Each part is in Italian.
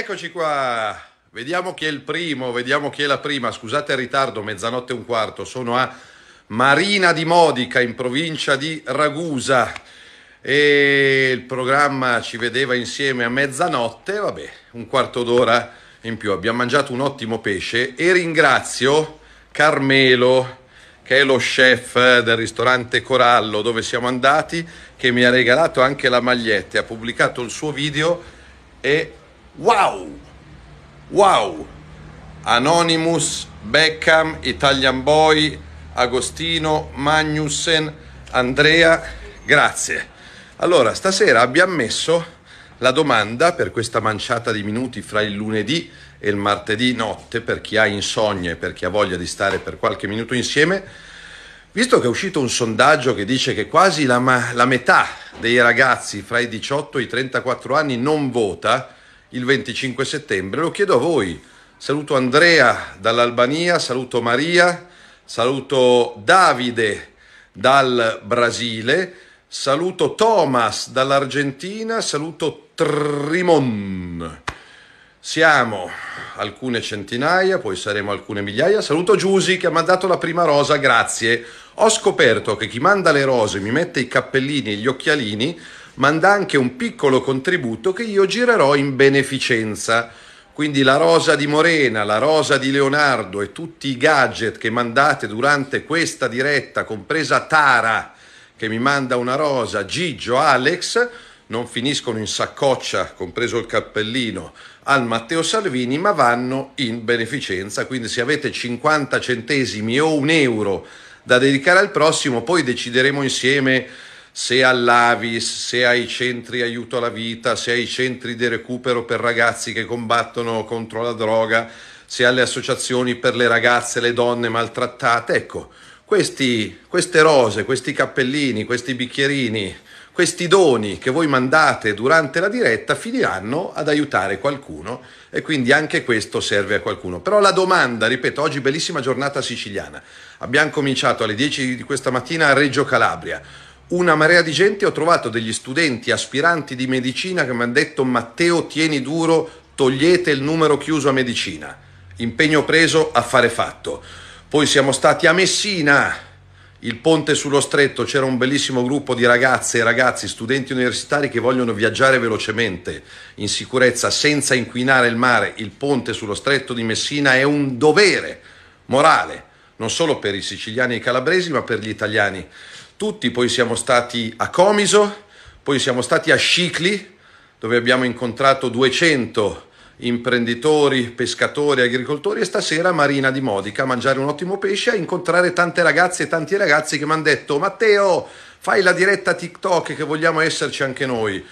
Eccoci qua, vediamo chi è il primo, vediamo chi è la prima. Scusate il ritardo, mezzanotte e un quarto, sono a Marina di Modica in provincia di Ragusa e il programma ci vedeva insieme a mezzanotte, vabbè, un quarto d'ora in più. Abbiamo mangiato un ottimo pesce e ringrazio Carmelo che è lo chef del ristorante Corallo dove siamo andati, che mi ha regalato anche la maglietta, ha pubblicato il suo video e Wow! Wow! Anonymous, Beckham, Italian Boy, Agostino, Magnussen, Andrea, grazie. Allora, stasera abbiamo messo la domanda per questa manciata di minuti fra il lunedì e il martedì notte, per chi ha insonnia e per chi ha voglia di stare per qualche minuto insieme, visto che è uscito un sondaggio che dice che quasi la, ma- la metà dei ragazzi fra i 18 e i 34 anni non vota, il 25 settembre. Lo chiedo a voi. Saluto Andrea dall'Albania, saluto Maria, saluto Davide dal Brasile, saluto Thomas dall'Argentina, saluto Trimon. Siamo alcune centinaia, poi saremo alcune migliaia. Saluto Giusy che ha mandato la prima rosa, grazie. Ho scoperto che chi manda le rose, mi mette i cappellini e gli occhialini, manda anche un piccolo contributo che io girerò in beneficenza. Quindi la rosa di Morena, la rosa di Leonardo e tutti i gadget che mandate durante questa diretta, compresa Tara che mi manda una rosa, Gigio, Alex, non finiscono in saccoccia, compreso il cappellino, al Matteo Salvini, ma vanno in beneficenza. Quindi se avete 50 centesimi o un euro da dedicare al prossimo, poi decideremo insieme se all'Avis, se ai centri aiuto alla vita, se ai centri di recupero per ragazzi che combattono contro la droga, se alle associazioni per le ragazze e le donne maltrattate. Ecco, questi, queste rose, questi cappellini, questi bicchierini, questi doni che voi mandate durante la diretta finiranno ad aiutare qualcuno e quindi anche questo serve a qualcuno. Però la domanda, ripeto, oggi bellissima giornata siciliana. Abbiamo cominciato alle 10 di questa mattina a Reggio Calabria una marea di gente, ho trovato degli studenti aspiranti di medicina che mi hanno detto Matteo tieni duro, togliete il numero chiuso a medicina. Impegno preso, affare fatto. Poi siamo stati a Messina, il ponte sullo stretto, c'era un bellissimo gruppo di ragazze e ragazzi, studenti universitari che vogliono viaggiare velocemente, in sicurezza, senza inquinare il mare. Il ponte sullo stretto di Messina è un dovere morale, non solo per i siciliani e i calabresi, ma per gli italiani tutti, poi siamo stati a Comiso, poi siamo stati a Scicli, dove abbiamo incontrato 200 imprenditori, pescatori, agricoltori e stasera Marina di Modica a mangiare un ottimo pesce e a incontrare tante ragazze e tanti ragazzi che mi hanno detto Matteo fai la diretta TikTok che vogliamo esserci anche noi.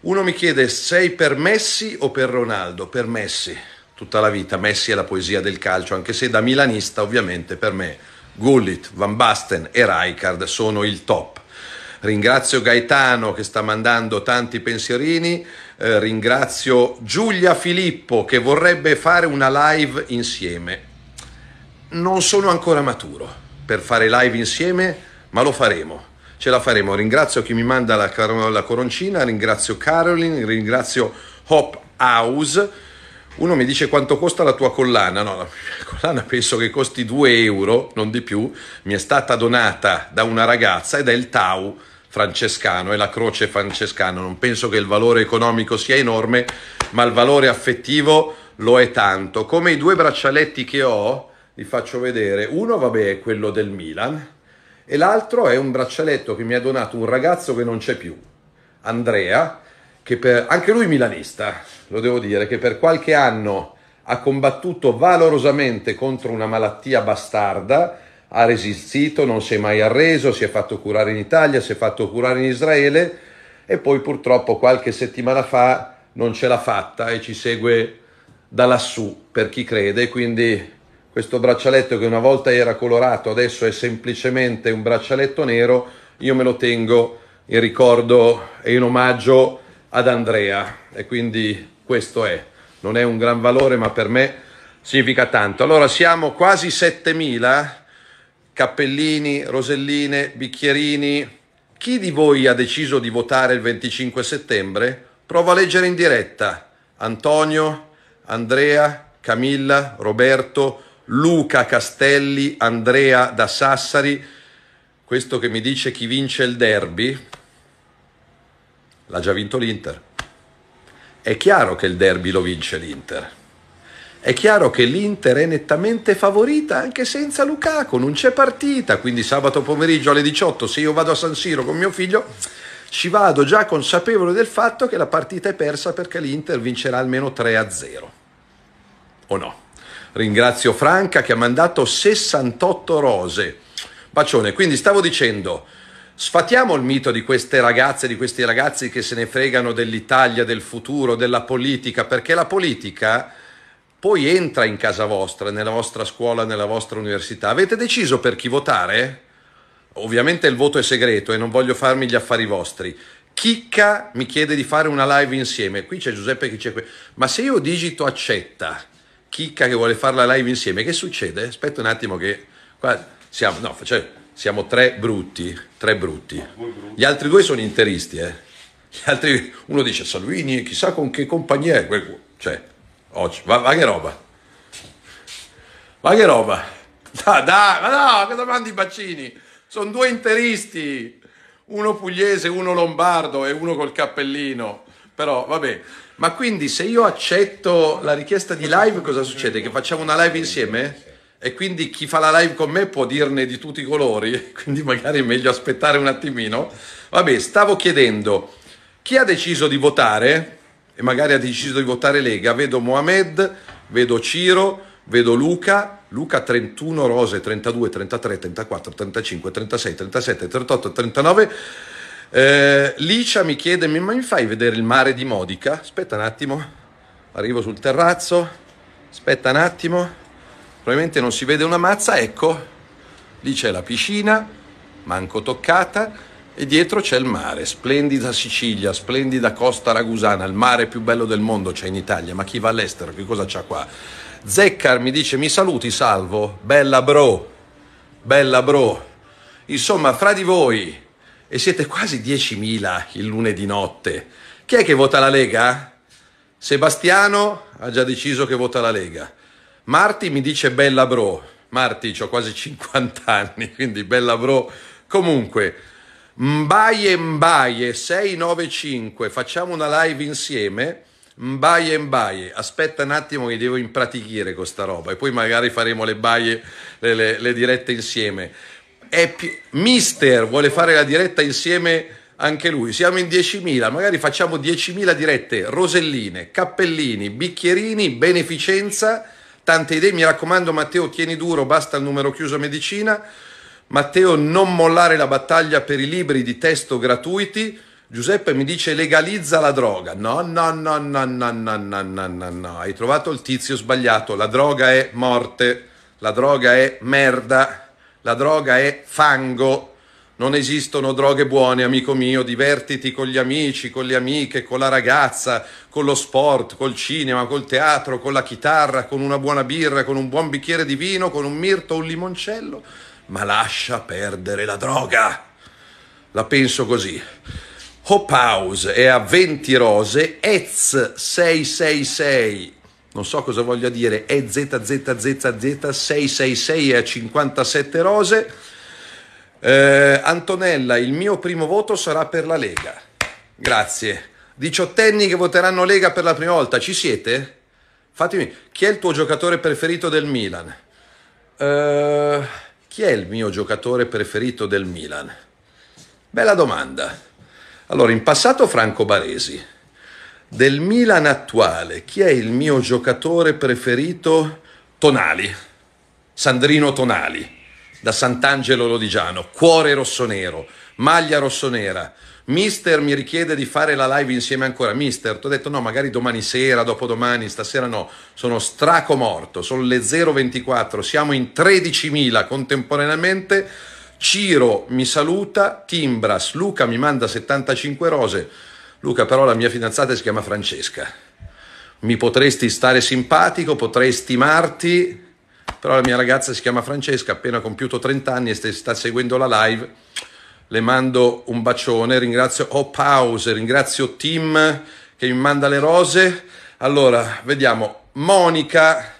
Uno mi chiede sei per Messi o per Ronaldo? Per Messi, tutta la vita. Messi è la poesia del calcio, anche se da milanista ovviamente per me Gullit, Van Basten e Rijkaard sono il top. Ringrazio Gaetano che sta mandando tanti pensierini, eh, ringrazio Giulia Filippo che vorrebbe fare una live insieme. Non sono ancora maturo per fare live insieme, ma lo faremo. Ce la faremo. Ringrazio chi mi manda la, la coroncina, ringrazio Caroline, ringrazio Hop House uno mi dice quanto costa la tua collana, no, la mia collana penso che costi 2 euro, non di più, mi è stata donata da una ragazza ed è il Tau francescano, è la croce francescana, non penso che il valore economico sia enorme, ma il valore affettivo lo è tanto. Come i due braccialetti che ho, vi faccio vedere, uno vabbè è quello del Milan e l'altro è un braccialetto che mi ha donato un ragazzo che non c'è più, Andrea, che per, anche lui milanista, lo devo dire, che per qualche anno ha combattuto valorosamente contro una malattia bastarda, ha resistito, non si è mai arreso, si è fatto curare in Italia, si è fatto curare in Israele e poi purtroppo qualche settimana fa non ce l'ha fatta e ci segue da lassù per chi crede, quindi questo braccialetto che una volta era colorato adesso è semplicemente un braccialetto nero, io me lo tengo in ricordo e in omaggio ad Andrea e quindi questo è, non è un gran valore ma per me significa tanto. Allora siamo quasi 7.000 cappellini, roselline, bicchierini. Chi di voi ha deciso di votare il 25 settembre? Prova a leggere in diretta. Antonio, Andrea, Camilla, Roberto, Luca Castelli, Andrea da Sassari, questo che mi dice chi vince il derby, l'ha già vinto l'Inter. È chiaro che il derby lo vince l'Inter. È chiaro che l'Inter è nettamente favorita anche senza Lukaku, non c'è partita, quindi sabato pomeriggio alle 18 se io vado a San Siro con mio figlio ci vado già consapevole del fatto che la partita è persa perché l'Inter vincerà almeno 3-0. O no? Ringrazio Franca che ha mandato 68 rose. Bacione, quindi stavo dicendo... Sfatiamo il mito di queste ragazze, di questi ragazzi che se ne fregano dell'Italia, del futuro, della politica, perché la politica poi entra in casa vostra, nella vostra scuola, nella vostra università. Avete deciso per chi votare? Ovviamente il voto è segreto e non voglio farmi gli affari vostri. Chicca mi chiede di fare una live insieme. Qui c'è Giuseppe che c'è qui. Ma se io digito accetta, Chicca che vuole fare la live insieme, che succede? Aspetta un attimo che qua siamo. No, facciamo siamo tre brutti, tre ah, brutti. Gli altri due sono interisti, eh. Gli altri, uno dice Salvini, chissà con che compagnia è quel... Cioè, oggi, va, va, che roba. Ma che roba. Dai, dai, ma no, cosa mandi i bacini? Sono due interisti, uno pugliese, uno lombardo e uno col cappellino. Però, vabbè. Ma quindi se io accetto la richiesta di live, cosa succede? Che facciamo una live insieme? Eh? e quindi chi fa la live con me può dirne di tutti i colori, quindi magari è meglio aspettare un attimino. Vabbè, stavo chiedendo chi ha deciso di votare e magari ha deciso di votare Lega. Vedo Mohamed, vedo Ciro, vedo Luca, Luca 31 rose, 32, 33, 34, 35, 36, 37, 38, 39. Eh, Licia mi chiede, ma mi fai vedere il mare di Modica? Aspetta un attimo, arrivo sul terrazzo, aspetta un attimo probabilmente non si vede una mazza, ecco, lì c'è la piscina, manco toccata, e dietro c'è il mare, splendida Sicilia, splendida costa ragusana, il mare più bello del mondo c'è in Italia, ma chi va all'estero che cosa c'ha qua? Zeccar mi dice mi saluti, salvo, bella bro, bella bro, insomma fra di voi, e siete quasi 10.000 il lunedì notte, chi è che vota la Lega? Sebastiano ha già deciso che vota la Lega. Marti mi dice bella bro. Marti, ho quasi 50 anni, quindi bella bro. Comunque, mbaie mbaie 695, facciamo una live insieme. Mbaie mbaie, aspetta un attimo che devo impratichire questa roba e poi magari faremo le baie, le, le, le dirette insieme. Pi- Mister vuole fare la diretta insieme anche lui, siamo in 10.000, magari facciamo 10.000 dirette, roselline, cappellini, bicchierini, beneficenza tante idee. Mi raccomando, Matteo, tieni duro, basta il numero chiuso medicina. Matteo, non mollare la battaglia per i libri di testo gratuiti. Giuseppe mi dice legalizza la droga. No, no, no, no, no, no, no, no, no, no. Hai trovato il tizio sbagliato. La droga è morte, la droga è merda, la droga è fango. Non esistono droghe buone, amico mio, divertiti con gli amici, con le amiche, con la ragazza, con lo sport, col cinema, col teatro, con la chitarra, con una buona birra, con un buon bicchiere di vino, con un mirto o un limoncello, ma lascia perdere la droga. La penso così. Hope House è a 20 rose, EZ 666 non so cosa voglia dire, EZZZZ 666 è a 57 rose eh, Antonella, il mio primo voto sarà per la Lega. Grazie. Diciottenni che voteranno Lega per la prima volta, ci siete? Fatemi, chi è il tuo giocatore preferito del Milan? Eh, chi è il mio giocatore preferito del Milan? Bella domanda. Allora, in passato Franco Baresi. Del Milan attuale, chi è il mio giocatore preferito? Tonali. Sandrino Tonali da Sant'Angelo Lodigiano, cuore rossonero, maglia rossonera. Mister mi richiede di fare la live insieme ancora. Mister, ti ho detto no, magari domani sera, dopodomani, stasera no. Sono stracomorto, sono le 024, siamo in 13.000 contemporaneamente. Ciro mi saluta, Timbras, Luca mi manda 75 rose. Luca però la mia fidanzata si chiama Francesca. Mi potresti stare simpatico, potrei stimarti, però la mia ragazza si chiama Francesca, appena compiuto 30 anni e sta seguendo la live. Le mando un bacione, ringrazio Oh Pause, ringrazio Tim che mi manda le rose. Allora, vediamo. Monica,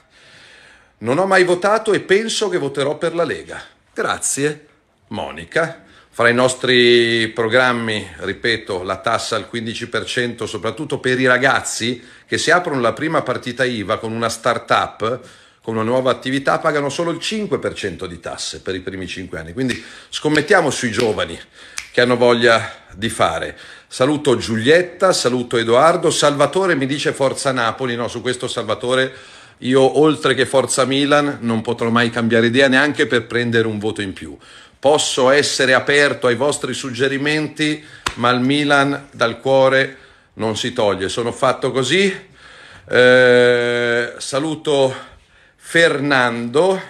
non ho mai votato e penso che voterò per la Lega. Grazie, Monica. Fra i nostri programmi, ripeto, la tassa al 15%, soprattutto per i ragazzi che si aprono la prima partita IVA con una start-up, con una nuova attività pagano solo il 5% di tasse per i primi 5 anni. Quindi scommettiamo sui giovani che hanno voglia di fare. Saluto Giulietta, saluto Edoardo, Salvatore mi dice Forza Napoli, no su questo Salvatore io oltre che Forza Milan non potrò mai cambiare idea neanche per prendere un voto in più. Posso essere aperto ai vostri suggerimenti, ma il Milan dal cuore non si toglie, sono fatto così. Eh, saluto Fernando.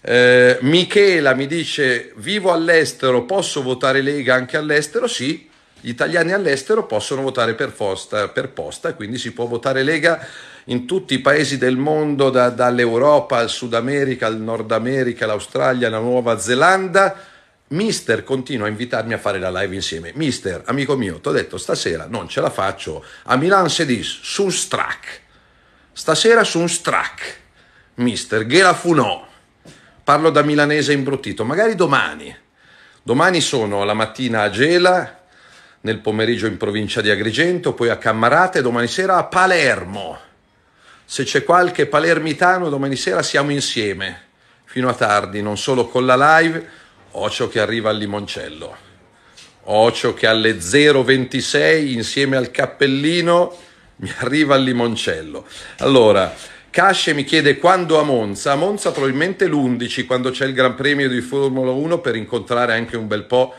Eh, Michela mi dice: Vivo all'estero, posso votare Lega anche all'estero? Sì, gli italiani all'estero possono votare per posta, per posta, quindi si può votare Lega in tutti i paesi del mondo, da, dall'Europa al Sud America, al Nord America, l'Australia, la Nuova Zelanda. Mister continua a invitarmi a fare la live insieme. Mister, amico mio, ti ho detto stasera non ce la faccio. A Milan si dice su un strack. Stasera su un strack mister, Ghela Funò, parlo da milanese imbruttito, magari domani. Domani sono la mattina a Gela, nel pomeriggio in provincia di Agrigento, poi a Cammarate, domani sera a Palermo. Se c'è qualche palermitano, domani sera siamo insieme, fino a tardi, non solo con la live, Ocio che arriva al limoncello. Ocio che alle 0.26 insieme al cappellino mi arriva al limoncello. Allora, Casce mi chiede quando a Monza, a Monza probabilmente l'11 quando c'è il Gran Premio di Formula 1 per incontrare anche un bel po'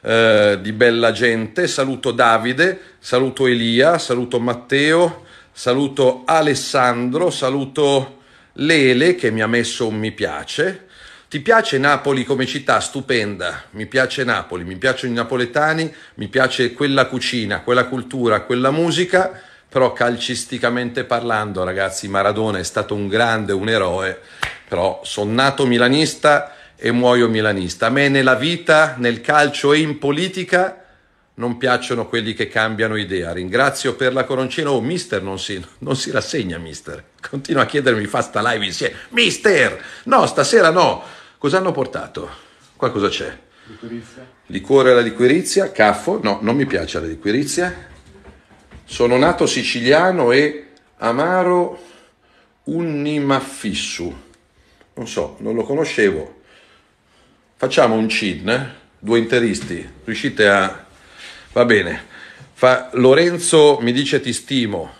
eh, di bella gente. Saluto Davide, saluto Elia, saluto Matteo, saluto Alessandro, saluto Lele che mi ha messo un mi piace. Ti piace Napoli come città? Stupenda, mi piace Napoli, mi piacciono i napoletani, mi piace quella cucina, quella cultura, quella musica però calcisticamente parlando, ragazzi, Maradona è stato un grande, un eroe, però sono nato milanista e muoio milanista. A me nella vita, nel calcio e in politica non piacciono quelli che cambiano idea. Ringrazio per la coroncina. Oh, mister, non si, non si rassegna, mister. Continua a chiedermi, fa sta live insieme. Mister! No, stasera no. Cosa hanno portato? Qua cosa c'è? Liquirizia. Liquore alla liquirizia, caffo. No, non mi piace la liquirizia. Sono nato siciliano e amaro unnimaffissu. Non so, non lo conoscevo. Facciamo un CIN, due interisti. Riuscite a... Va bene. Fa... Lorenzo mi dice ti stimo.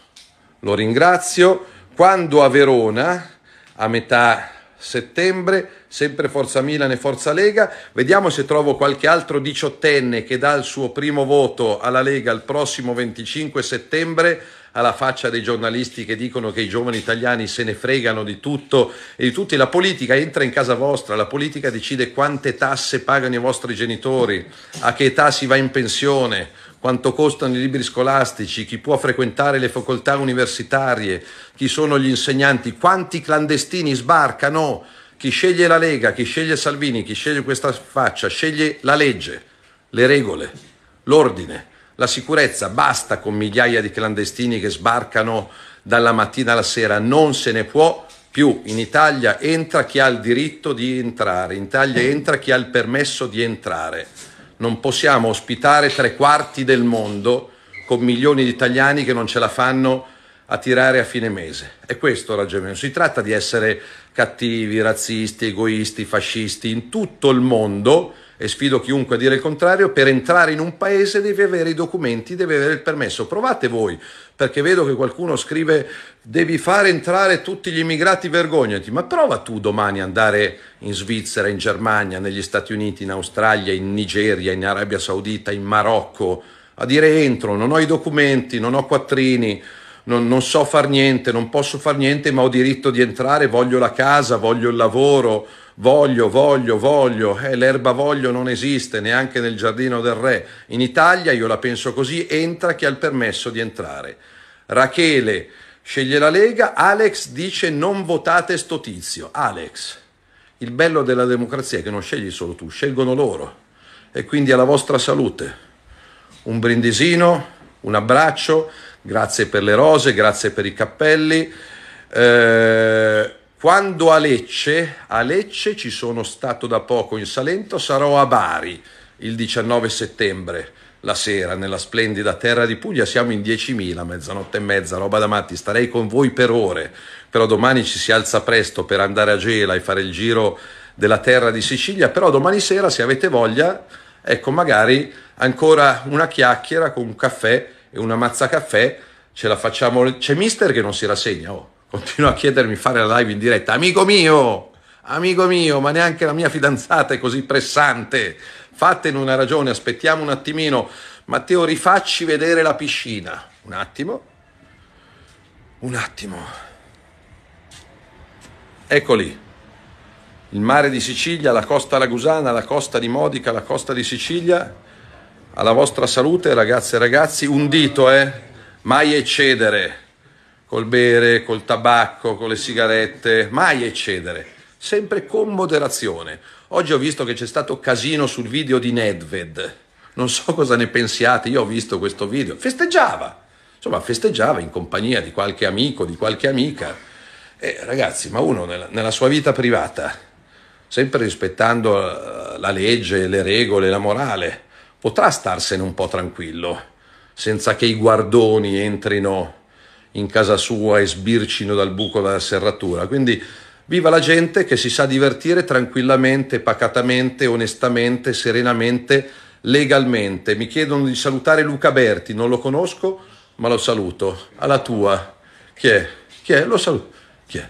Lo ringrazio. Quando a Verona, a metà settembre, sempre Forza Milan e Forza Lega. Vediamo se trovo qualche altro diciottenne che dà il suo primo voto alla Lega il prossimo 25 settembre alla faccia dei giornalisti che dicono che i giovani italiani se ne fregano di tutto e di tutti. La politica entra in casa vostra, la politica decide quante tasse pagano i vostri genitori, a che età si va in pensione, quanto costano i libri scolastici, chi può frequentare le facoltà universitarie, chi sono gli insegnanti, quanti clandestini sbarcano. Chi sceglie la Lega, chi sceglie Salvini, chi sceglie questa faccia, sceglie la legge, le regole, l'ordine la sicurezza, basta con migliaia di clandestini che sbarcano dalla mattina alla sera, non se ne può più. In Italia entra chi ha il diritto di entrare, in Italia mm. entra chi ha il permesso di entrare. Non possiamo ospitare tre quarti del mondo con milioni di italiani che non ce la fanno a tirare a fine mese. è questo il ragionamento. Si tratta di essere cattivi, razzisti, egoisti, fascisti. In tutto il mondo e sfido chiunque a dire il contrario, per entrare in un paese devi avere i documenti, devi avere il permesso. Provate voi, perché vedo che qualcuno scrive devi fare entrare tutti gli immigrati, vergognati, ma prova tu domani ad andare in Svizzera, in Germania, negli Stati Uniti, in Australia, in Nigeria, in Arabia Saudita, in Marocco, a dire entro, non ho i documenti, non ho quattrini. Non, non, so far niente, non posso far niente, ma ho diritto di entrare, voglio la casa, voglio il lavoro, voglio, voglio, voglio, eh, l'erba voglio non esiste neanche nel giardino del re. In Italia io la penso così, entra chi ha il permesso di entrare. Rachele sceglie la Lega, Alex dice non votate sto tizio. Alex, il bello della democrazia è che non scegli solo tu, scelgono loro. E quindi alla vostra salute. Un brindisino, un abbraccio, grazie per le rose, grazie per i cappelli. Eh, quando a Lecce, a Lecce ci sono stato da poco in Salento, sarò a Bari il 19 settembre, la sera, nella splendida terra di Puglia. Siamo in 10.000, mezzanotte e mezza, roba da matti. Starei con voi per ore, però domani ci si alza presto per andare a Gela e fare il giro della terra di Sicilia. Però domani sera, se avete voglia, ecco, magari ancora una chiacchiera con un caffè e una mazza caffè. Ce la facciamo. C'è Mister che non si rassegna, oh continua a chiedermi fare la live in diretta. Amico mio, amico mio, ma neanche la mia fidanzata è così pressante. Fatene una ragione, aspettiamo un attimino. Matteo, rifacci vedere la piscina. Un attimo. Un attimo. Eccoli. Il mare di Sicilia, la costa lagusana, la costa di Modica, la costa di Sicilia. Alla vostra salute, ragazze e ragazzi, un dito, eh? Mai eccedere col bere, col tabacco, con le sigarette, mai eccedere, sempre con moderazione. Oggi ho visto che c'è stato casino sul video di Nedved, non so cosa ne pensiate, io ho visto questo video, festeggiava, insomma festeggiava in compagnia di qualche amico, di qualche amica. E eh, ragazzi, ma uno nella, nella sua vita privata, sempre rispettando eh, la legge, le regole, la morale, potrà starsene un po' tranquillo, senza che i guardoni entrino in casa sua e sbircino dal buco della serratura. Quindi viva la gente che si sa divertire tranquillamente, pacatamente, onestamente, serenamente, legalmente. Mi chiedono di salutare Luca Berti, non lo conosco, ma lo saluto. Alla tua. Chi è? Chi è? Lo saluto. Chi è?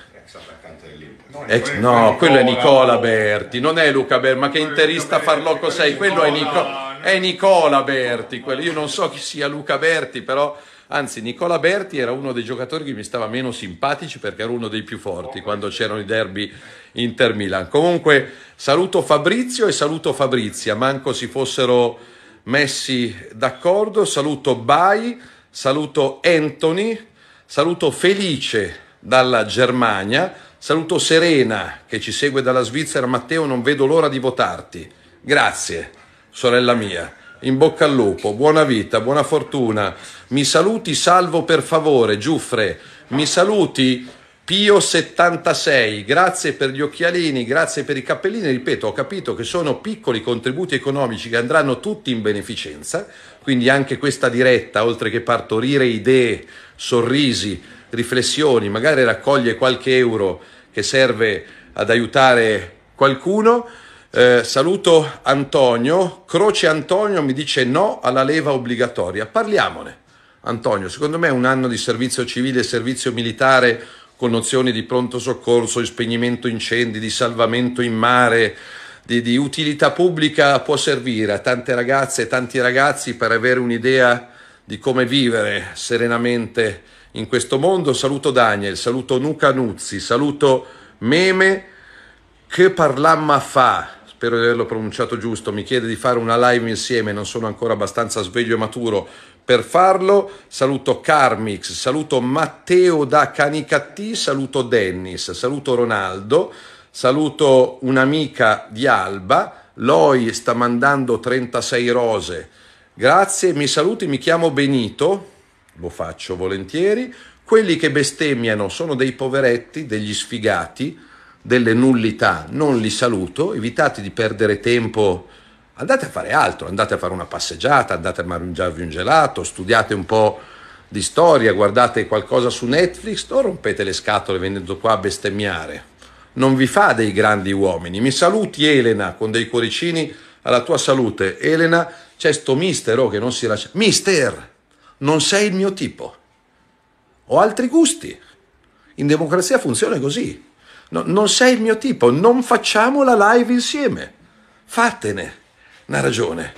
Ex, no, quello è Nicola Berti, non è Luca Berti, ma che interista farlocco sei, quello è, Nico, è Nicola Berti, quello. io non so chi sia Luca Berti, però Anzi, Nicola Berti era uno dei giocatori che mi stava meno simpatici perché era uno dei più forti quando c'erano i derby Inter-Milan. Comunque, saluto Fabrizio e saluto Fabrizia, manco si fossero messi d'accordo. Saluto Bai, saluto Anthony, saluto Felice dalla Germania, saluto Serena che ci segue dalla Svizzera. Matteo, non vedo l'ora di votarti. Grazie, sorella mia in bocca al lupo, buona vita, buona fortuna. Mi saluti, salvo per favore, Giuffre. Mi saluti, Pio 76. Grazie per gli occhialini, grazie per i cappellini. Ripeto, ho capito che sono piccoli contributi economici che andranno tutti in beneficenza. Quindi anche questa diretta, oltre che partorire idee, sorrisi, riflessioni, magari raccoglie qualche euro che serve ad aiutare qualcuno. Eh, saluto Antonio. Croce Antonio mi dice no alla leva obbligatoria. Parliamone. Antonio, secondo me un anno di servizio civile e servizio militare con nozioni di pronto soccorso, di spegnimento incendi, di salvamento in mare, di, di utilità pubblica può servire a tante ragazze e tanti ragazzi per avere un'idea di come vivere serenamente in questo mondo. Saluto Daniel, saluto Nuca Nuzzi, saluto Meme, che parlamma fa? spero di averlo pronunciato giusto, mi chiede di fare una live insieme, non sono ancora abbastanza sveglio e maturo per farlo. Saluto Carmix, saluto Matteo da Canicattì, saluto Dennis, saluto Ronaldo, saluto un'amica di Alba, Loi sta mandando 36 rose. Grazie, mi saluti, mi chiamo Benito, lo faccio volentieri. Quelli che bestemmiano sono dei poveretti, degli sfigati delle nullità, non li saluto, evitate di perdere tempo, andate a fare altro, andate a fare una passeggiata, andate a mangiarvi un gelato, studiate un po' di storia, guardate qualcosa su Netflix, non rompete le scatole venendo qua a bestemmiare. Non vi fa dei grandi uomini. Mi saluti Elena con dei cuoricini alla tua salute. Elena, c'è sto mistero oh, che non si lascia. Mister, non sei il mio tipo. Ho altri gusti. In democrazia funziona così no, non sei il mio tipo, non facciamo la live insieme. Fatene una ragione.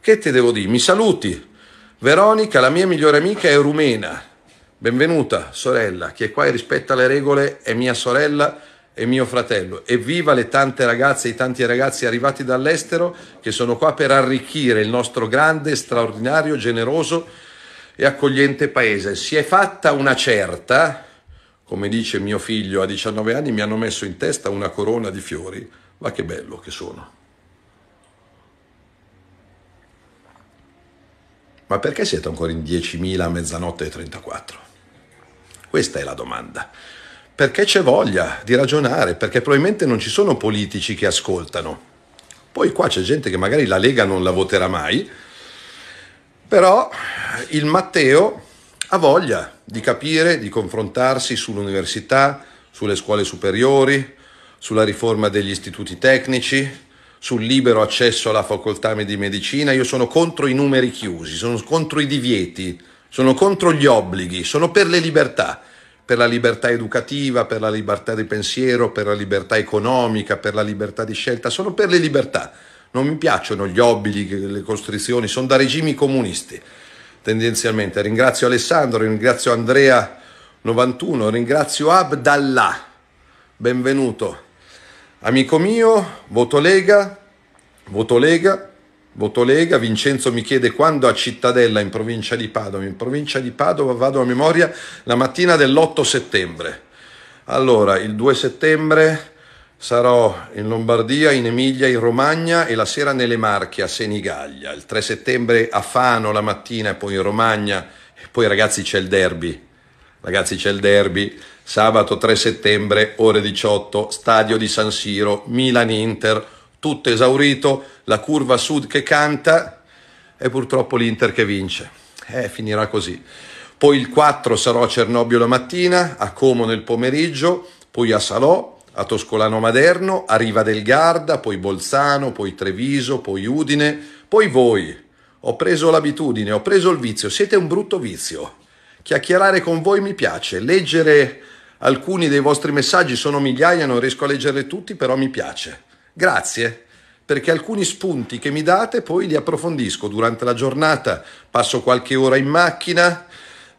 Che te devo dire? Mi saluti. Veronica, la mia migliore amica, è rumena. Benvenuta, sorella, chi è qua e rispetta le regole è mia sorella e mio fratello. Evviva le tante ragazze e i tanti ragazzi arrivati dall'estero che sono qua per arricchire il nostro grande, straordinario, generoso e accogliente paese. Si è fatta una certa, come dice mio figlio, a 19 anni mi hanno messo in testa una corona di fiori. Ma che bello che sono. Ma perché siete ancora in 10.000 a mezzanotte e 34? Questa è la domanda. Perché c'è voglia di ragionare, perché probabilmente non ci sono politici che ascoltano. Poi qua c'è gente che magari la Lega non la voterà mai, però il Matteo ha voglia di capire, di confrontarsi sull'università, sulle scuole superiori, sulla riforma degli istituti tecnici, sul libero accesso alla facoltà di medicina. Io sono contro i numeri chiusi, sono contro i divieti, sono contro gli obblighi, sono per le libertà, per la libertà educativa, per la libertà di pensiero, per la libertà economica, per la libertà di scelta, sono per le libertà. Non mi piacciono gli obblighi, le costrizioni, sono da regimi comunisti tendenzialmente. Ringrazio Alessandro, ringrazio Andrea 91, ringrazio Abdallah. Benvenuto. Amico mio, voto Lega, voto Lega, voto Lega. Vincenzo mi chiede quando a Cittadella in provincia di Padova. In provincia di Padova vado a memoria la mattina dell'8 settembre. Allora, il 2 settembre Sarò in Lombardia, in Emilia, in Romagna e la sera nelle Marche a Senigallia. Il 3 settembre a Fano la mattina e poi in Romagna. E poi ragazzi c'è il derby. Ragazzi c'è il derby. Sabato 3 settembre, ore 18, stadio di San Siro, Milan-Inter. Tutto esaurito, la curva sud che canta e purtroppo l'Inter che vince. Eh, finirà così. Poi il 4 sarò a Cernobbio la mattina, a Como nel pomeriggio, poi a Salò a Toscolano Maderno, a Riva del Garda, poi Bolzano, poi Treviso, poi Udine, poi voi. Ho preso l'abitudine, ho preso il vizio, siete un brutto vizio. Chiacchierare con voi mi piace, leggere alcuni dei vostri messaggi, sono migliaia, non riesco a leggerli tutti, però mi piace. Grazie, perché alcuni spunti che mi date poi li approfondisco durante la giornata, passo qualche ora in macchina,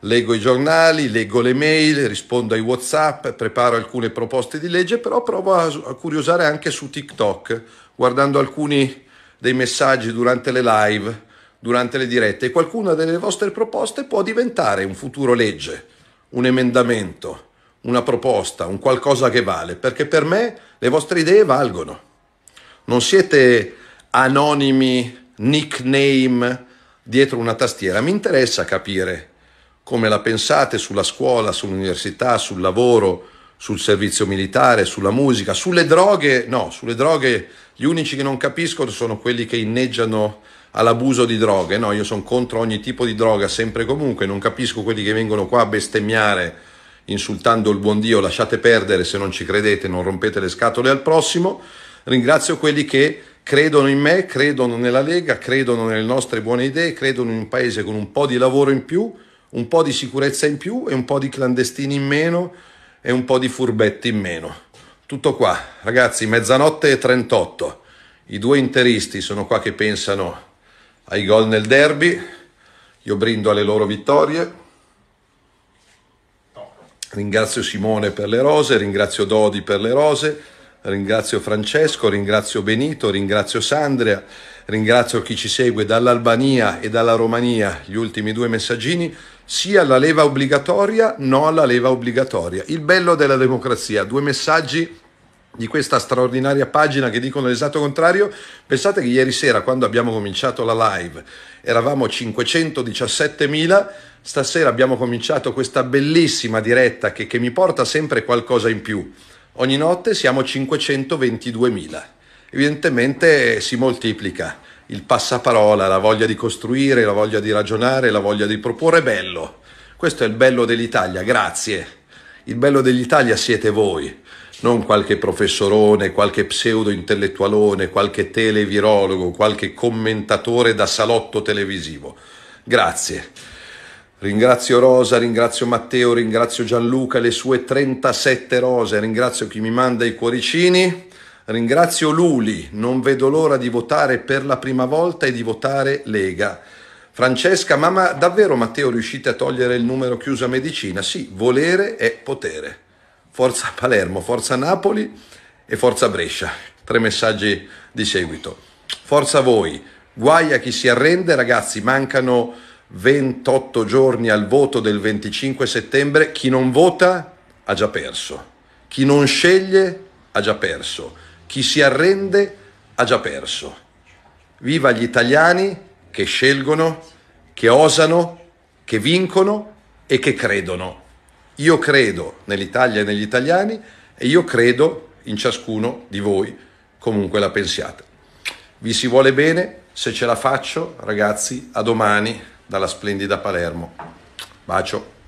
leggo i giornali, leggo le mail, rispondo ai WhatsApp, preparo alcune proposte di legge, però provo a, curiosare anche su TikTok, guardando alcuni dei messaggi durante le live, durante le dirette. E qualcuna delle vostre proposte può diventare un futuro legge, un emendamento, una proposta, un qualcosa che vale, perché per me le vostre idee valgono. Non siete anonimi, nickname dietro una tastiera, mi interessa capire come la pensate sulla scuola, sull'università, sul lavoro, sul servizio militare, sulla musica, sulle droghe. No, sulle droghe gli unici che non capiscono sono quelli che inneggiano all'abuso di droghe. No, io sono contro ogni tipo di droga, sempre e comunque. Non capisco quelli che vengono qua a bestemmiare insultando il buon Dio. Lasciate perdere se non ci credete, non rompete le scatole al prossimo. Ringrazio quelli che credono in me, credono nella Lega, credono nelle nostre buone idee, credono in un paese con un po' di lavoro in più un po' di sicurezza in più e un po' di clandestini in meno e un po' di furbetti in meno. Tutto qua, ragazzi, mezzanotte e 38. I due interisti sono qua che pensano ai gol nel derby, io brindo alle loro vittorie. Ringrazio Simone per le rose, ringrazio Dodi per le rose, ringrazio Francesco, ringrazio Benito, ringrazio Sandria, ringrazio chi ci segue dall'Albania e dalla Romania, gli ultimi due messaggini. Sì alla leva obbligatoria, no alla leva obbligatoria. Il bello della democrazia, due messaggi di questa straordinaria pagina che dicono l'esatto contrario. Pensate che ieri sera, quando abbiamo cominciato la live, eravamo 517.000, stasera abbiamo cominciato questa bellissima diretta che, che mi porta sempre qualcosa in più. Ogni notte siamo 522.000. Evidentemente si moltiplica il passaparola, la voglia di costruire, la voglia di ragionare, la voglia di proporre, bello. Questo è il bello dell'Italia, grazie. Il bello dell'Italia siete voi, non qualche professorone, qualche pseudo intellettualone, qualche televirologo, qualche commentatore da salotto televisivo. Grazie. Ringrazio Rosa, ringrazio Matteo, ringrazio Gianluca, le sue 37 rose, ringrazio chi mi manda i cuoricini. Ringrazio Luli, non vedo l'ora di votare per la prima volta e di votare Lega. Francesca, ma, davvero Matteo riuscite a togliere il numero chiuso a medicina? Sì, volere è potere. Forza Palermo, forza Napoli e forza Brescia. Tre messaggi di seguito. Forza voi, guai a chi si arrende, ragazzi, mancano 28 giorni al voto del 25 settembre. Chi non vota ha già perso. Chi non sceglie ha già perso chi si arrende ha già perso. Viva gli italiani che scelgono, che osano, che vincono e che credono. Io credo nell'Italia e negli italiani e io credo in ciascuno di voi, comunque la pensiate. Vi si vuole bene, se ce la faccio, ragazzi, a domani dalla splendida Palermo. Bacio.